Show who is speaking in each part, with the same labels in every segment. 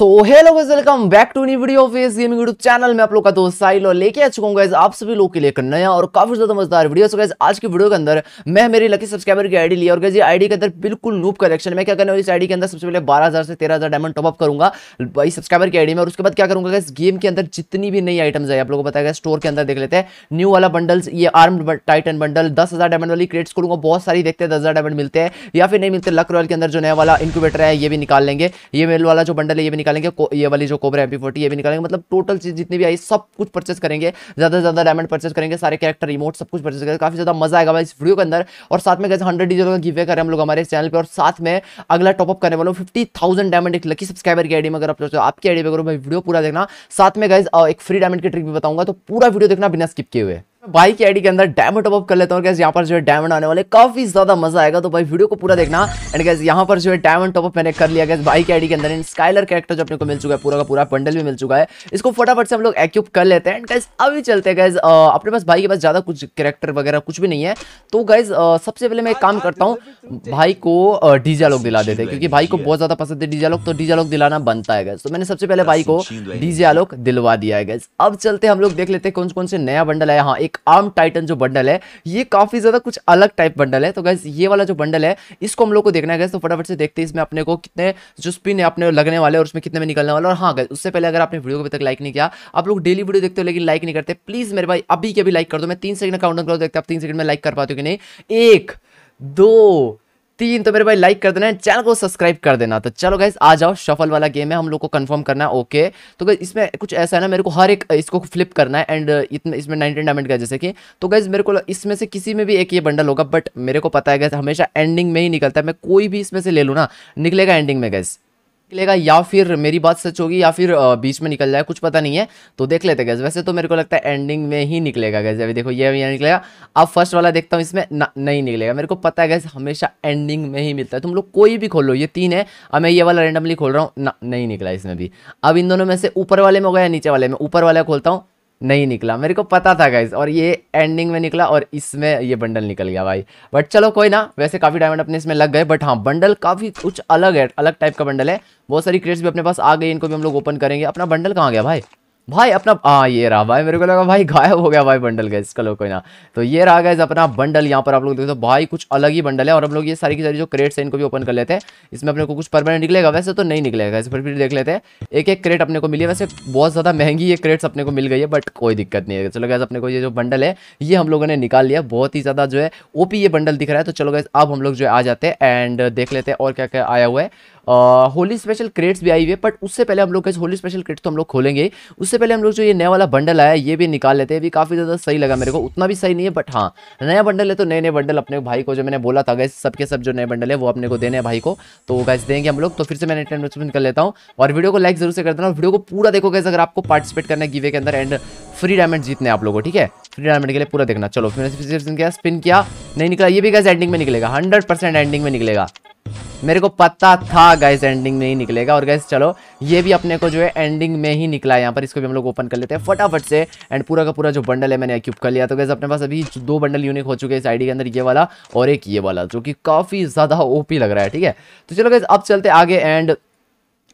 Speaker 1: so hello guys welcome back to new video face gaming YouTube channel में आप लोग का दोस्त साहिल और लेके आ चुका हूं आप सभी लोग के लिए एक नया और काफी ज्यादा मजेदार वीडियो सो गाइस आज की वीडियो के अंदर मैं मेरी लकी सब्सक्राइबर की आईडी लिया और गाइस ये आईडी के अंदर बिल्कुल नूब कलेक्शन मैं क्या करने वाली इस आईडी के अंदर सबसे पहले बारह से तेरह डायमंड टॉपअप करूंगा भाई सब्सक्राइबर की आईडी में और उसके बाद क्या करूंगा गाइस गेम के अंदर जितनी भी नई आइटम्स है आप लोगों को बताया स्टोर के अंदर देख लेते हैं न्यू वाला बंडल्स ये आर्म टाइटन बंडल दस डायमंड वाली क्रिएट्स करूंगा बहुत सारी देखते हैं दस डायमंड मिलते हैं या फिर नहीं मिलते लक रॉयल के अंदर जो नया वाला इंक्यूबेटर है ये भी निकाल लेंगे ये मेल वाला जो बंडल है ये निकालेंगे ये वाली जो कोबरा एम फोर्टी ये भी निकालेंगे मतलब टोटल चीज जितनी भी आई सब कुछ परचेस करेंगे ज़्यादा से ज़्यादा डायमंड परचेस करेंगे सारे कैरेक्टर रिमोट सब कुछ परचेस करेंगे काफ़ी ज़्यादा मजा आएगा भाई इस वीडियो के अंदर और साथ में कैसे हंड्रेड डीजल का गिवे करें हम लोग हमारे चैनल पर और साथ में अगला टॉपअप करने वालों फिफ्टी थाउजेंड डायमंड एक लकी सब्सक्राइबर की आईडी में अगर आप हो आपकी आईडी में करो भाई वीडियो पूरा देखना साथ में गाइज एक फ्री डायमंड की ट्रिक भी बताऊंगा तो पूरा वीडियो देखना बिना स्किप किए हुए भाई की आईडी के अंदर डायमंड टॉपअप कर लेता हूँ कैसे यहाँ पर जो है डायमंड आने वाले काफी ज्यादा मजा आएगा तो भाई वीडियो को पूरा देखना एंड कैसे यहाँ पर जो है डायमंड टॉपअप मैंने कर लिया गया भाई की आईडी के अंदर इन स्काइलर कैरेक्टर जो अपने को मिल चुका है पूरा का पूरा पंडल भी मिल चुका है इसको फटाफट से हम लोग एक्यूप कर लेते हैं एंड गैस अभी चलते गैस अपने पास भाई के पास ज्यादा कुछ कैरेक्टर वगैरह कुछ भी नहीं है तो गैस सबसे पहले मैं एक काम करता हूँ भाई को डीजा लोग दिला देते क्योंकि भाई को बहुत ज्यादा पसंद है डीजा लोग तो डीजा लोग दिलाना बनता है गैस तो मैंने सबसे पहले भाई को डीजे आलोक दिलवा दिया है गैस अब चलते हम लोग देख लेते हैं कौन कौन से नया बंडल है हाँ एक आर्म टाइटन जो बंडल है ये काफ़ी ज़्यादा कुछ अलग टाइप बंडल है तो गैस ये वाला जो बंडल है इसको हम लोग को देखना है गैस तो फटाफट से देखते हैं इसमें अपने को कितने जो स्पिन है अपने लगने वाले और उसमें कितने में निकलने वाले और हाँ गैस उससे पहले अगर आपने वीडियो को अभी तक लाइक नहीं किया आप लोग डेली वीडियो देखते हो लेकिन लाइक नहीं करते प्लीज़ मेरे भाई अभी के अभी लाइक कर दो मैं तीन सेकंड काउंटर कर देखते आप तीन सेकंड में लाइक कर पाते हो कि नहीं एक दो तीन तो मेरे भाई लाइक कर देना चैनल को सब्सक्राइब कर देना तो चलो गाइज आ जाओ शफल वाला गेम है हम लोग को कंफर्म करना है ओके तो गाइज इसमें कुछ ऐसा है ना मेरे को हर एक इसको फ्लिप करना है एंड uh, इतने इसमें नाइनटीन डायमंड का जैसे कि तो गाइज मेरे को इसमें से किसी में भी एक ये बंडल होगा बट मेरे को पता है गैस हमेशा एंडिंग में ही निकलता है मैं कोई भी इसमें से ले लूँ ना निकलेगा एंडिंग में गैस निकलेगा या फिर मेरी बात सच होगी या फिर बीच में निकल जाए कुछ पता नहीं है तो देख लेते गैस वैसे तो मेरे को लगता है एंडिंग में ही निकलेगा गैस अभी देखो ये यहाँ निकलेगा अब फर्स्ट वाला देखता हूँ इसमें नहीं निकलेगा मेरे को पता है गैस हमेशा एंडिंग में ही मिलता है तुम लोग कोई भी खोलो ये तीन है अब मैं ये वाला रेंडमली खोल रहा हूँ नहीं निकला इसमें भी अब इन दोनों में से ऊपर वाले में हो गया नीचे वाले में ऊपर वाला खोलता हूँ नहीं निकला मेरे को पता था गाइज और ये एंडिंग में निकला और इसमें ये बंडल निकल गया भाई बट चलो कोई ना वैसे काफ़ी डायमंड अपने इसमें लग गए बट हाँ बंडल काफ़ी कुछ अलग है अलग टाइप का बंडल है बहुत सारी क्रेट्स भी अपने पास आ गई इनको भी हम लोग ओपन करेंगे अपना बंडल कहाँ गया भाई भाई अपना हाँ ये रहा भाई मेरे को लगा भाई गायब हो गया भाई बंडल गैस चलो कोई ना तो ये रहा गैस अपना बंडल यहाँ पर आप लोग देखते हो भाई कुछ अलग ही बंडल है और हम लोग ये सारी की सारी जो क्रेट्स हैं इनको भी ओपन कर लेते हैं इसमें अपने को कुछ परमानेंट निकलेगा वैसे तो नहीं निकलेगा वैसे फिर फिर देख लेते हैं एक एक क्रेट अपने को मिली है वैसे बहुत ज़्यादा महंगी ये क्रेट्स अपने को मिल गई है बट कोई दिक्कत नहीं है चलो गैस अपने को ये जो बंडल है ये हम लोगों ने निकाल लिया बहुत ही ज़्यादा जो है ओपी ये बंडल दिख रहा है तो चलो गैस अब हम लोग जो है आ जाते हैं एंड देख लेते हैं और क्या क्या आया हुआ है होली स्पेशल क्रेट्स भी आई हुई है बट उससे पहले हम लोग कैसे होली स्पेशल क्रेट्स तो हम लोग खोलेंगे उससे पहले हम लोग जो ये नया वाला बंडल आया ये भी निकाल लेते हैं भी काफ़ी ज़्यादा सही लगा मेरे को उतना भी सही नहीं है बट हाँ नया बंडल है तो नए नए बंडल अपने भाई को जो मैंने बोला था गैस सबके सब जो नए बंडल है वो अपने को देने हैं भाई को तो गैस देंगे हम लोग तो फिर से मैंने टेन मिनट कर लेता हूँ और वीडियो को लाइक जरूर से कर देना वीडियो को पूरा देखो गैस अगर आपको पार्टिसिपेट करना है गिवे के अंदर एंड फ्री डायमंड जीतने आप लोगों को ठीक है फ्री डायमंड के लिए पूरा देखना चलो फिर स्पिन किया नहीं निकला ये भी गैस एंडिंग में निकलेगा हंड्रेड एंडिंग में निकलेगा मेरे को पता था गाइस एंडिंग में ही निकलेगा और गाइस चलो ये भी अपने को जो है एंडिंग में ही निकला है यहाँ पर इसको भी हम लोग ओपन कर लेते हैं फटाफट से एंड पूरा का पूरा जो बंडल है मैंने एक्यूब कर लिया तो गाइज अपने पास अभी दो बंडल यूनिक हो चुके हैं इस आईडी के अंदर ये वाला और एक ये वाला जो कि काफ़ी ज़्यादा ओ लग रहा है ठीक है तो चलो गाइज अब चलते आगे एंड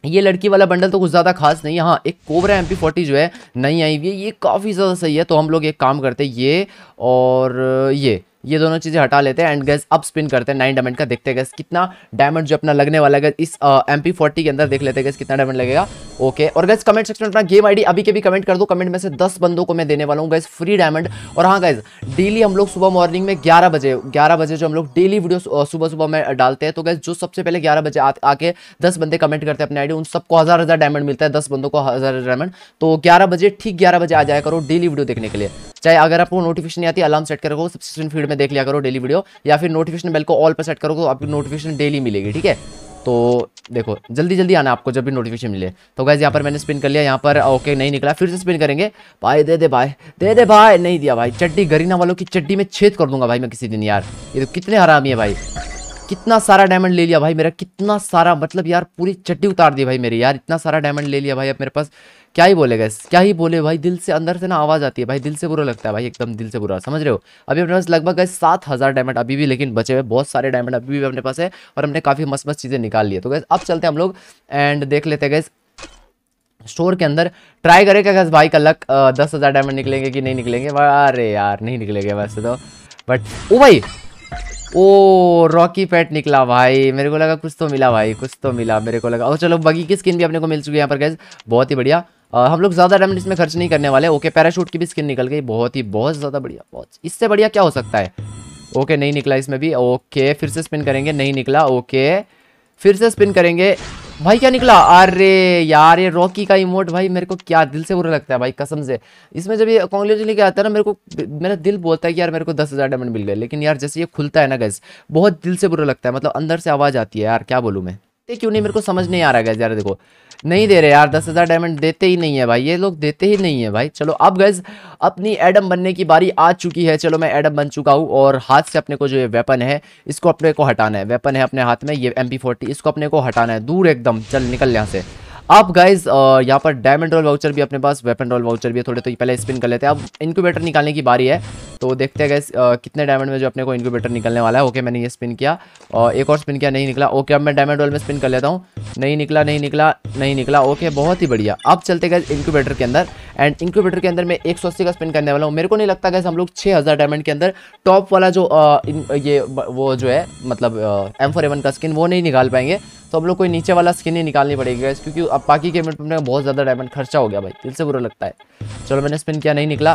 Speaker 1: ये लड़की वाला बंडल तो कुछ ज़्यादा खास नहीं है हाँ एक कोबरा एम पी जो है नहीं आई हुई है ये काफ़ी ज़्यादा सही है तो हम लोग एक काम करते ये और ये ये दोनों चीज़ें हटा लेते हैं एंड गैस अब स्पिन करते हैं नाइन डायमंड का देखते हैं गैस कितना डायमंड जो अपना लगने वाला है इस एम पी फोर्टी के अंदर देख लेते हैं गैस कितना डायमंड लगेगा ओके और गैस कमेंट सेक्शन में अपना गेम आईडी अभी के भी कमेंट कर दो कमेंट में से दस बंदों को मैं देने वाला हूँ गैस फ्री डायमंड और हाँ गैस डेली हम लोग सुबह मॉर्निंग में ग्यारह बजे ग्यारह बजे जो हम लोग डेली वीडियो सुबह सुबह में डालते हैं तो गैस जो सबसे पहले ग्यारह बजे आके दस बंदे कमेंट करते हैं अपने आईडी उन सबको हज़ार हज़ार डायमंड मिलता है दस बंदों को हज़ार डायमंड तो ग्यारह बजे ठीक ग्यारह बजे आ जाए करो डेली वीडियो देखने के लिए चाहे अगर आपको नोटिफिकेशन आती है अलार्म सेट करो सबसे फीड फीड में देख लिया करो डेली वीडियो या फिर नोटिफिकेशन बेल को ऑल पर सेट करो तो आपकी नोटिफिकेशन डेली मिलेगी ठीक है तो देखो जल्दी जल्दी आना आपको जब भी नोटिफिकेशन मिले तो गैस यहाँ पर मैंने स्पिन कर लिया यहाँ पर ओके नहीं निकला फिर से स्पिन करेंगे भाई दे दे भाई दे दे भाई नहीं दिया भाई चड्डी गरीना वालों की चड्डी में छेद कर दूंगा भाई मैं किसी दिन यार ये तो कितने हरामी है भाई कितना सारा डायमंड ले लिया भाई मेरा कितना सारा मतलब यार पूरी चट्टी उतार दी भाई मेरी यार इतना सारा डायमंड ले लिया भाई अब मेरे पास क्या ही बोले क्या ही बोले भाई दिल से अंदर से ना आवाज़ आती है भाई दिल से बुरा लगता है भाई एकदम दिल से बुरा समझ रहे हो अभी अपने पास लगभग गए सात हज़ार डायमंड अभी भी लेकिन बचे हुए बहुत सारे डायमंड अभी भी अपने पास है और हमने काफ़ी मस्त मस्त चीज़ें निकाल लिया तो गैस अब चलते हैं हम लोग एंड देख लेते गैस स्टोर के अंदर ट्राई करेगा गैस भाई का लक दस हज़ार डायमंड निकलेंगे कि नहीं निकलेंगे अरे यार नहीं निकलेंगे वैसे तो बट ओ भाई ओ रॉकी पैट निकला भाई मेरे को लगा कुछ तो मिला भाई कुछ तो मिला मेरे को लगा और चलो बगी की स्किन भी अपने को मिल चुकी है यहाँ पर गैस बहुत ही बढ़िया आ, हम लोग ज़्यादा रेमड इसमें खर्च नहीं करने वाले ओके पैराशूट की भी स्किन निकल गई बहुत ही बहुत ज़्यादा बढ़िया बहुत इससे बढ़िया क्या हो सकता है ओके नहीं निकला इसमें भी ओके फिर से स्पिन करेंगे नहीं निकला ओके फिर से स्पिन करेंगे भाई क्या निकला अरे यार ये रॉकी का इमोट भाई मेरे को क्या दिल से बुरा लगता है भाई कसम से इसमें जब ये कॉन्ग्रेज लेके आता है ना मेरे को मेरा दिल बोलता है कि यार मेरे को दस हज़ार डायमंड मिल गए लेकिन यार जैसे ये खुलता है ना गैस बहुत दिल से बुरा लगता है मतलब अंदर से आवाज़ आती है यार क्या बोलूँ मैं देते क्यों नहीं मेरे को समझ नहीं आ रहा गैस यार देखो नहीं दे रहे यार दस हज़ार डायमंड देते ही नहीं है भाई ये लोग देते ही नहीं है भाई चलो अब गैस अपनी एडम बनने की बारी आ चुकी है चलो मैं एडम बन चुका हूँ और हाथ से अपने को जो ये वेपन है इसको अपने को हटाना है वेपन है अपने हाथ में ये एम इसको अपने को हटाना है दूर एकदम चल निकल यहाँ से अब गाइज uh, यहाँ पर डायमंड रोल वाउचर भी अपने पास वेपन रोल वाउचर भी है थोड़े तो पहले स्पिन कर लेते हैं अब इनक्यूबेटर निकालने की बारी है तो देखते हैं गाइज uh, कितने डायमंड में जो अपने को इनक्यूबेटर निकलने वाला है ओके मैंने ये स्पिन किया और uh, एक और स्पिन किया नहीं निकला ओके अब मैं डायमंड रोल में स्पिन कर लेता हूँ नहीं निकला नहीं निकला नहीं निकला ओके बहुत ही बढ़िया अब चलते गए इंक्यूबेटर के अंदर एंड इंक्यूबेटर के अंदर मैं एक का स्पिन करने वाला हूँ मेरे को नहीं लगता गैस हम लोग छः डायमंड के अंदर टॉप वाला जो ये वो जो है मतलब एम फोर का स्किन वो नहीं निकाल पाएंगे तो हम लोग कोई नीचे वाला स्किन ही निकालनी पड़ेगी गैस क्योंकि अब बाकी के मिनट में बहुत ज़्यादा डायमंड खर्चा हो गया भाई दिल से बुरा लगता है चलो मैंने स्पिन किया नहीं निकला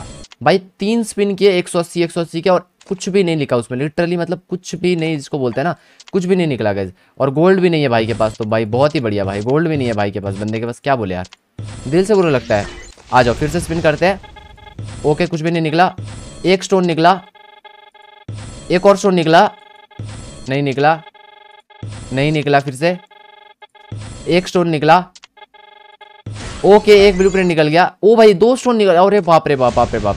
Speaker 1: भाई तीन स्पिन किए एक सौ अस्सी एक सौ अस्सी किया और कुछ भी नहीं लिखा उसमें लिटरली मतलब कुछ भी नहीं जिसको बोलते हैं ना कुछ भी नहीं निकला गए और गोल्ड भी नहीं है भाई के पास तो भाई बहुत ही बढ़िया भाई गोल्ड भी नहीं है भाई के पास बंदे के पास क्या बोले यार दिल से बुरा लगता है आ जाओ फिर से स्पिन करते हैं ओके कुछ भी नहीं निकला एक स्टोन निकला एक और स्टोन निकला नहीं निकला नहीं निकला फिर से एक स्टोन निकला ओके एक ब्लू निकल गया ओ भाई दो स्टोन निकल अरे बाप रे बाप बाप रे बाप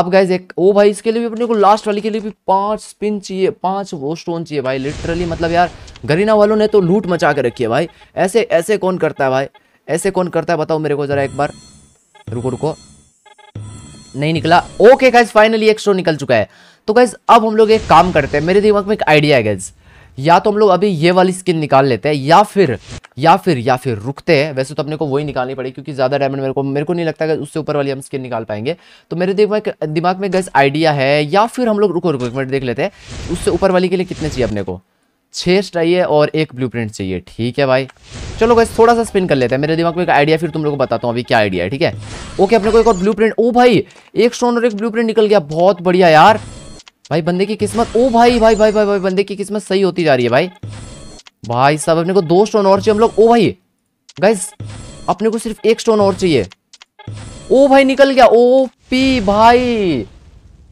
Speaker 1: अब गाइज एक ओ भाई इसके लिए भी अपने को लास्ट वाले के लिए भी पांच स्पिन चाहिए पांच वो स्टोन चाहिए भाई लिटरली मतलब यार गरीना वालों ने तो लूट मचा के रखी है भाई ऐसे ऐसे कौन करता है भाई ऐसे कौन करता है बताओ मेरे को ज़रा एक बार रुको रुको नहीं निकला ओके गाइज फाइनली एक स्टोन निकल चुका है तो गाइज अब हम लोग एक काम करते हैं मेरे दिमाग में एक आइडिया है गाइज़ या तो हम लोग अभी ये वाली स्किन निकाल लेते हैं या फिर या फिर या फिर रुकते हैं वैसे तो अपने को वही निकालनी पड़ेगी क्योंकि ज़्यादा डायमंड मेरे को मेरे को नहीं लगता कि उससे ऊपर वाली हम स्किन निकाल पाएंगे तो मेरे दिमाग दिमाग में गैस आइडिया है या फिर हम लोग रुको रुको एक मिनट देख लेते हैं उससे ऊपर वाली के लिए कितने चाहिए अपने को छः चाहिए और एक ब्लू चाहिए ठीक है भाई चलो गैस थोड़ा सा स्पिन कर लेते हैं मेरे दिमाग में एक आइडिया फिर तुम लोग को बताता हूँ अभी क्या आइडिया है ठीक है ओके अपने को एक और ब्लू ओ भाई एक स्टोन और एक ब्लू निकल गया बहुत बढ़िया यार भाई बंदे की किस्मत ओ भाई भाई भाई भाई भाई बंदे की किस्मत सही होती जा रही है भाई भाई साहब अपने को दो स्टोन और चाहिए हम लोग ओ भाई गाइस अपने को सिर्फ एक स्टोन और चाहिए ओ भाई निकल गया ओ पी भाई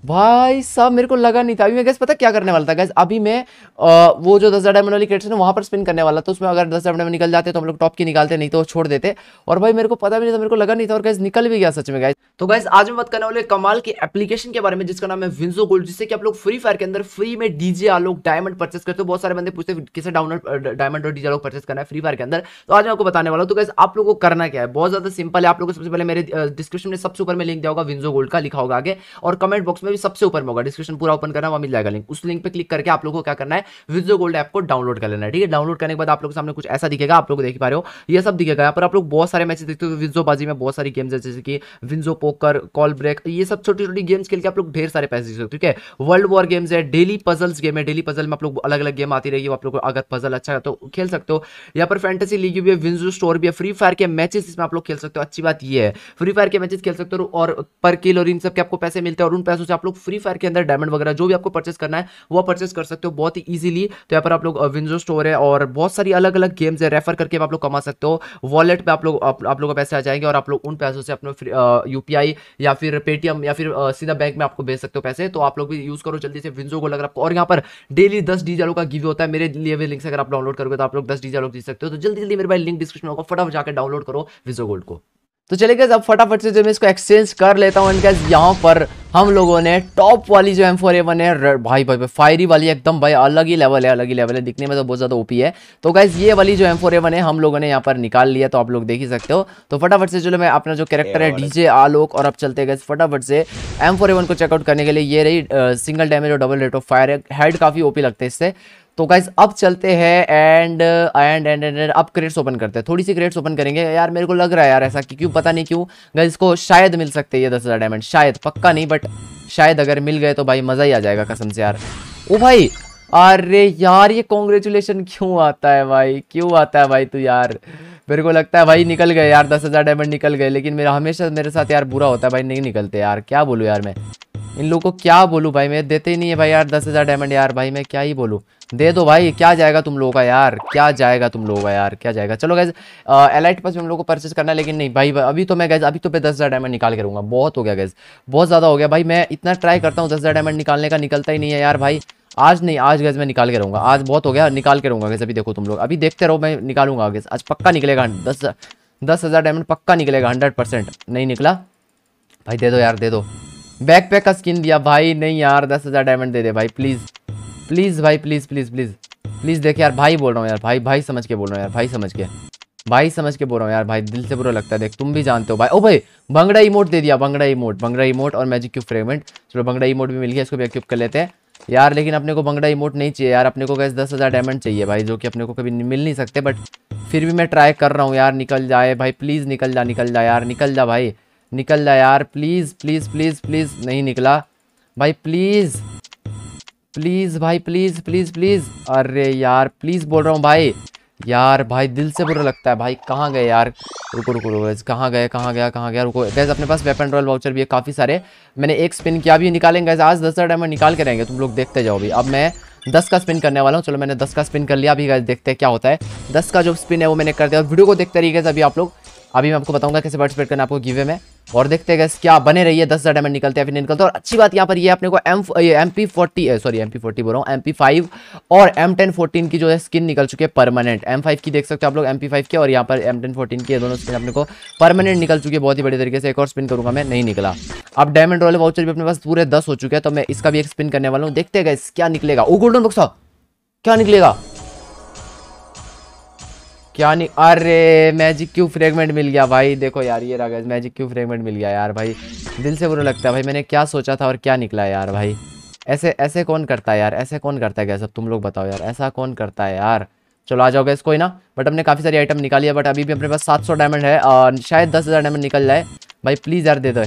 Speaker 1: भाई साहब मेरे को लगा नहीं था अभी मैं गैस पता क्या करने वाला था गैस अभी मैं आ, वो जो दस डायमंड वाली क्रेडिट है वहाँ पर स्पिन करने वाला था उसमें अगर दस हज़ार डायमंड निकल जाते तो हम लोग टॉप की निकालते नहीं तो छोड़ देते और भाई मेरे को पता भी नहीं था मेरे को लगा नहीं था और गैस निकल भी गया सच में गैस तो गैस आज मैं बात करने वाले कमाल के एप्लीकेशन के बारे में जिसका नाम है विंजो गोल्ड जिससे कि आप लोग फ्री फायर के अंदर फ्री में डीजे आलोक डायमंड परचेस करते हो बहुत सारे बंदे पूछते किसे डाउनलोड डायमंड और डीजे आलोक परचेस करना है फ्री फायर के अंदर तो आज मैं आपको बताने वाला हूँ तो गैस आप लोग को करना क्या है बहुत ज़्यादा सिंपल है आप लोगों को सबसे पहले मेरे डिस्क्रिप्शन में सबसे ऊपर में लिंक दिया होगा विंजो गोल्ड का लिखा होगा आगे और कमेंट बॉक्स में में भी सबसे ऊपर में होगा डिस्क्रिप्शन पूरा ओपन करना वहाँ मिल जाएगा लिंक उस लिंक पर क्लिक करके आप लोग को क्या करना है विजो गोल्ड ऐप को डाउनलोड कर लेना है ठीक है डाउनलोड करने के बाद आप लोग सामने कुछ ऐसा दिखेगा आप लोग देख पा रहे हो ये सब दिखेगा यहाँ पर आप लोग बहुत सारे मैचेस देखते हो विजो बाजी में बहुत सारी गेम्स है जैसे कि विंजो पोकर कॉल ब्रेक ये सब छोटी छोटी गेम्स खेल के आप लोग ढेर सारे पैसे देख सकते हो ठीक है वर्ल्ड वॉर गेम्स है डेली पजल्स गेम है डेली पजल में आप लोग अलग अलग गेम आती रहेगी आप लोग अगर पजल अच्छा है तो खेल सकते हो यहाँ पर फैंटेसी लीग भी है विंजो स्टोर भी है फ्री फायर के मैचेस इसमें आप लोग खेल सकते हो अच्छी बात ये है फ्री फायर के मैचेस खेल सकते हो और पर किल और इन सब के आपको पैसे मिलते हैं और उन पैसों से आप लोग फ्री फायर के अंदर डायमंड वगैरह जो भी आपको परचेस करना है वो परचेस कर सकते हो बहुत ही ईजिली तो यहाँ पर आप लोग विंजो स्टोर है और बहुत सारी अलग अलग गेम्स है रेफर करके आप लोग कमा सकते हो वॉलेट पर आप लोग आप, लोगों का पैसे आ जाएंगे और आप लोग उन पैसों से अपने यू या फिर पेटीएम या फिर सीधा बैंक में आपको भेज सकते हो पैसे तो आप लोग भी यूज़ करो जल्दी से विंजो को लग आपको और यहाँ पर डेली दस डी का गिव होता है मेरे लिए भी लिंक अगर आप डाउनलोड करोगे तो आप लोग दस डी लोग सकते हो तो जल्दी जल्दी मेरे भाई लिंक डिस्क्रिप्शन होगा फटाफट जाकर डाउनलोड करो विजो गोल्ड को तो चले गए अब फटाफट से जो मैं इसको एक्सचेंज कर लेता हूँ यहाँ पर हम लोगों ने टॉप वाली जो एम फोर ए वन है भाई भाई भाई फायरी वाली एकदम भाई अलग ही लेवल है अलग ही लेवल है दिखने में तो बहुत ज़्यादा ओपी है तो गाइज ये वाली जो एम फोर ए वन है हम लोगों ने यहाँ पर निकाल लिया तो आप लोग देख ही सकते हो तो फटाफट से जो मैं अपना जो कैरेक्टर है डीजे आलोक और अब चलते गए फटाफट से एम फोर ए वन को चेकआउट करने के लिए ये रही सिंगल डैमेज और double rate of fire head काफ़ी ओपी लगते हैं इससे तो गाइज अब चलते हैं and and and and and अब क्रेट्स ओपन करते हैं थोड़ी सी क्रेट्स ओपन करेंगे यार मेरे को लग रहा है यार ऐसा कि क्यों पता नहीं क्यों गाइज को शायद मिल सकते हैं ये दस हज़ार डायमंड शायद पक्का नहीं बट शायद अगर मिल गए तो भाई मज़ा ही आ जाएगा कसम से यार ओ भाई अरे यार ये कॉन्ग्रेचुलेशन क्यों आता है भाई क्यों आता है भाई तू यार मेरे को लगता है भाई निकल गए यार दस हज़ार डायमंड निकल गए लेकिन मेरा हमेशा मेरे साथ यार बुरा होता है भाई नहीं निकलते यार क्या बोलूँ यार मैं इन लोगों को क्या बोलूँ भाई मैं देते ही नहीं है भाई यार दस हज़ार डायमंड यार भाई मैं क्या ही बोलूँ दे दो भाई क्या जाएगा तुम लोगों का यार क्या जाएगा तुम लोगों का यार क्या जाएगा चलो गैस एलाइट पास हम लोग को परचेज करना है लेकिन नहीं भाई अभी तो मैं गैस अभी तो मैं दस हज़ार डायमंड निकाल के रहूँगा बहुत हो गया गैज बहुत ज़्यादा हो गया भाई मैं इतना ट्राई करता हूँ दस हज़ार डायमंड निकालने का निकलता ही नहीं है यार भाई आज नहीं आज गैस मैं निकाल के रहूँगा आज बहुत हो गया निकाल के रहूँगा गैस अभी देखो तुम लोग अभी देखते रहो मैं निकालूंगा गैस आज पक्का निकलेगा दस दस हज़ार डायमंड पक्का निकलेगा हंड्रेड परसेंट नहीं निकला भाई दे दो यार दे दो बैक पैक का स्किन दिया भाई नहीं यार दस हज़ार डायमंड दे दे भाई प्लीज़ प्लीज़ भाई प्लीज़ प्लीज़ प्लीज़ प्लीज़ देखे यार भाई बोल रहा हूँ यार भाई भाई समझ के बोल रहा हूँ यार भाई समझ के भाई समझ के बोल रहा हूँ यार भाई दिल से बुरा लगता है देख तुम भी जानते हो भाई ओ भाई भंगड़ा इमोट दे दिया भंगड़ा इमोट भंगड़ा इमोट और मैजिक क्यूब फ्रेगमेंट चलो भंगड़ा इमोट भी मिल गया इसको भी एक्यूब कर लेते हैं यार लेकिन अपने को बंगड़ा इमोट नहीं चाहिए यार अपने को गैस दस हज़ार डायमंड चाहिए भाई जो कि अपने को कभी मिल नहीं सकते बट फिर भी मैं ट्राई कर रहा हूँ यार निकल जाए भाई प्लीज़ निकल जा निकल जा यार निकल जा भाई निकल जा यार प्लीज़ प्लीज़ प्लीज़ प्लीज़ नहीं निकला भाई प्लीज़ प्लीज़ भाई प्लीज़ प्लीज़ प्लीज़ अरे यार प्लीज़ बोल रहा हूँ भाई यार भाई दिल से बुरा लगता है भाई कहाँ गए यार रुको रुको रुको कहाँ गए कहाँ गया कहाँ गया रुको गैस अपने पास वेपन रॉयल वाउचर भी है काफ़ी सारे मैंने एक स्पिन किया भी निकालेंगे गैस आज दस डायमंड निकाल के रहेंगे तुम लोग देखते जाओ भी अब मैं दस का स्पिन करने वाला हूँ चलो मैंने दस का स्पिन कर लिया अभी गैस देखते हैं क्या होता है दस का जो स्पिन है वो मैंने कर दिया और वीडियो को देखते रहिए गैस अभी आप लोग अभी मैं आपको बताऊँगा कैसे पार्टिसिपेट करना आपको गिवे में और देखते हैं क्या बने रही है दस हज़ार डायमंड निकलते हैं फिर निकलते हैं और अच्छी बात यहाँ पर ये अपने को M M P forty sorry M P forty बोल रहा हूँ एम पी फाइव और एम टेन फोर्टीन की जो है स्किन निकल चुकी है परमानेंट एम फाइव की देख सकते हो आप लोग एम पी फाइव की और यहाँ पर एम टेन फोर्टीन की दोनों स्किन अपने को परमानेंट निकल चुकी है बहुत ही बड़ी तरीके से एक और स्पिन करूँगा मैं नहीं निकला अब डायमंड रॉयल वाउचर भी अपने पास पूरे दस हो चुके हैं तो मैं इसका भी एक स्पिन करने वाला हूँ देखते हैं क्या निकलेगा वो गोल्डन बुक्सा क्या निकलेगा क्या नहीं अरे मैजिक क्यू फ्रेगमेंट मिल गया भाई देखो यार ये रहा मैजिक क्यू फ्रेगमेंट मिल गया यार भाई दिल से बुरा लगता है भाई मैंने क्या सोचा था और क्या निकला यार भाई ऐसे ऐसे कौन करता है यार ऐसे कौन करता है क्या सब तुम लोग बताओ यार ऐसा कौन करता है यार चलो आ जाओगे इसको ही ना बट हमने काफ़ी सारी आइटम निकाली है बट अभी भी अपने पास सात सौ डायमंड है और शायद दस हज़ार डायमंड निकल जाए भाई प्लीज़ यार दे दो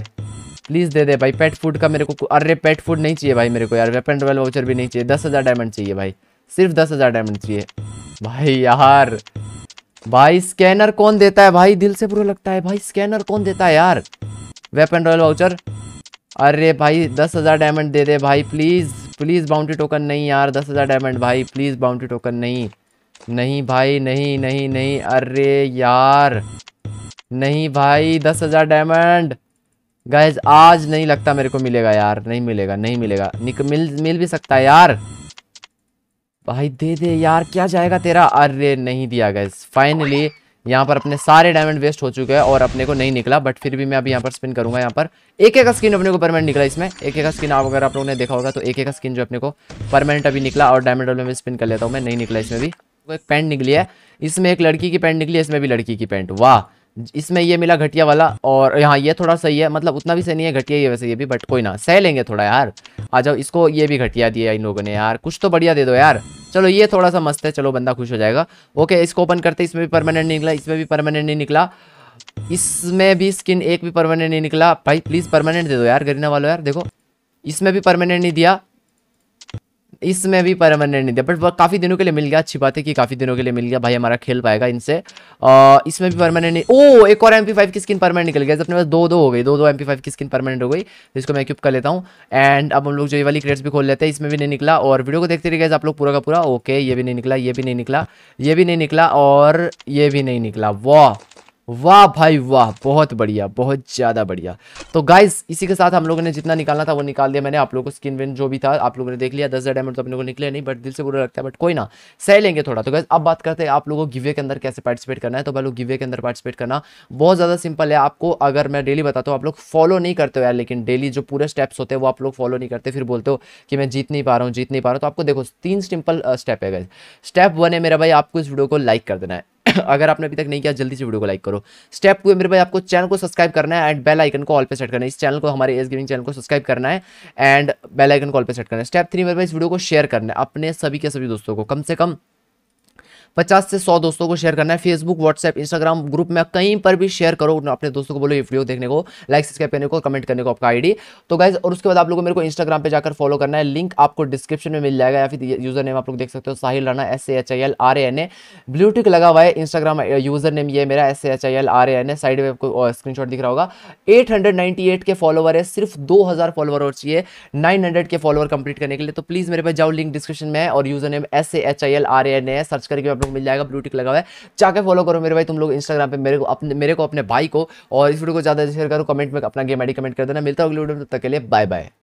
Speaker 1: प्लीज़ दे दे भाई पेट फूड का मेरे को अरे पेट फूड नहीं चाहिए भाई मेरे को यार वेपन डबल वाउचर भी नहीं चाहिए दस हज़ार डायमंड चाहिए भाई सिर्फ दस हज़ार डायमंड चाहिए भाई यार भाई स्कैनर कौन देता है भाई दिल से बुरा लगता है भाई स्कैनर कौन देता है यार वेपन रॉयल वाउचर अरे भाई दस हज़ार डायमंड दे दे भाई प्लीज़ प्लीज़ बाउंड्री टोकन नहीं यार दस हज़ार डायमंड भाई प्लीज़ बाउंड्री टोकन नहीं नहीं भाई नहीं नहीं नहीं अरे यार नहीं भाई दस हज़ार डायमंड गैज आज नहीं लगता मेरे को मिलेगा यार नहीं मिलेगा नहीं मिलेगा निक मिल मिल भी सकता है यार भाई दे दे यार क्या जाएगा तेरा अरे नहीं दिया गया फाइनली यहाँ पर अपने सारे डायमंड वेस्ट हो चुके हैं और अपने को नहीं निकला बट फिर भी मैं अभी यहाँ पर स्पिन करूंगा यहाँ पर एक एक स्किन अपने को परमानेंट निकला इसमें एक एक स्किन आप अगर आप लोगों ने देखा होगा तो एक एक स्किन जो अपने को परमानेंट अभी निकला और डायमंड में स्पिन कर लेता हूँ मैं नहीं निकला इसमें भी एक पेंट निकली है इसमें एक लड़की की पैंट निकली है इसमें भी लड़की की पैंट वाह इसमें ये मिला घटिया वाला और यहाँ ये थोड़ा सही है मतलब उतना भी सही नहीं है घटिया ये वैसे ये भी बट कोई ना सह लेंगे थोड़ा यार आ जाओ इसको ये भी घटिया दिया इन लोगों ने यार कुछ तो बढ़िया दे दो यार चलो ये थोड़ा सा मस्त है चलो बंदा खुश हो जाएगा ओके इसको ओपन करते इसमें भी परमानेंट नहीं निकला इसमें भी परमानेंट नहीं निकला इसमें भी स्किन एक भी परमानेंट नहीं निकला भाई प्लीज़ परमानेंट दे दो यार गरीना वालों यार देखो इसमें भी परमानेंट नहीं दिया इसमें भी परमानेंट नहीं दिया बट काफ़ी दिनों के लिए मिल गया अच्छी बात है कि काफ़ी दिनों के लिए मिल गया भाई हमारा खेल पाएगा इनसे इसमें भी परमानेंट नहीं ओ एक और एम पी फाइव की स्किन परमानेंट निकल गया अपने पास दो दो हो गई दो दो एम पी फाइव की स्किन परमानेंट हो गई जिसको तो मैं क्यूब कर लेता हूँ एंड अब हम लोग जो ये वाली क्रेट्स भी खोल लेते हैं इसमें भी नहीं निकला और वीडियो को देखते रहिए आप लोग पूरा का पूरा ओके ये भी नहीं निकला ये भी नहीं निकला ये भी नहीं निकला और ये भी नहीं निकला वाह वाह भाई वाह बहुत बढ़िया बहुत ज़्यादा बढ़िया तो गाइस इसी के साथ हम लोगों ने जितना निकालना था वो निकाल दिया मैंने आप लोगों को स्किन विन जो भी था आप लोगों ने देख लिया दस हज़ार डायमंड तो अपने को निकले नहीं बट दिल से बुरा लगता है बट कोई ना सह लेंगे थोड़ा तो गाइस अब बात करते हैं आप लोगों को गिवे के अंदर कैसे पार्टिसिपेट करना है तो भाई लोग गिवे के अंदर पार्टिसिपेट करना बहुत ज़्यादा सिंपल है आपको अगर मैं डेली बताता हूँ आप लोग फॉलो नहीं करते हो यार लेकिन डेली जो पूरे स्टेप्स होते हैं वो आप लोग फॉलो नहीं करते फिर बोलते हो कि मैं जीत नहीं पा रहा हूँ जीत नहीं पा रहा हूँ तो आपको देखो तीन सिंपल स्टेप है गाइज स्टेप वन है मेरा भाई आपको इस वीडियो को लाइक कर देना है अगर आपने अभी तक नहीं किया जल्दी से वीडियो को लाइक करो स्टेप टू मेरे भाई आपको चैनल को सब्सक्राइब करना है एंड बेल आइकन को ऑल पे सेट करना है इस चैनल को हमारे एस गेमिंग चैनल को सब्सक्राइब करना है एंड बेल आइकन को ऑल पे सेट करना है स्टेप थ्री मेरे भाई इस वीडियो को शेयर करना है अपने सभी के सभी दोस्तों को कम से कम पचास से सौ दोस्तों को शेयर करना है फेसबुक व्हाट्सएप इंस्टाग्राम ग्रुप में कहीं पर भी शेयर करो अपने दोस्तों को बोलो ये वीडियो देखने को लाइक सब्सक्राइब करने को कमेंट करने को आपका आईडी तो गाइज और उसके बाद आप लोग मेरे को इंस्टाग्राम पे जाकर फॉलो करना है लिंक आपको डिस्क्रिप्शन में मिल जाएगा या फिर यूजर नेम आप लोग देख सकते हो Sahil Rana S H I L R N A blue tick लगा हुआ है इंस्टाग्राम यूजर नेम ये मेरा S H I L R N A side में आपको स्क्रीनशॉट दिख रहा होगा एट के फॉलोवर है सिर्फ दो फॉलोवर और चाहिए हंड्रेड के फॉलोवर कंप्लीट करने के लिए तो प्लीज़ मेरे पास जाओ लिंक डिस्क्रिप्शन में और user name S H I L R N A search करके आप लोग मिल जाएगा ब्लू टिक लगा हुआ है जाकर फॉलो करो मेरे भाई तुम लोग इंस्टाग्राम पर मेरे को अपने मेरे को अपने भाई को और इस वीडियो को ज़्यादा शेयर करो कमेंट में अपना गेम आई कमेंट कर देना मिलता है अगले वीडियो तक के लिए बाय बाय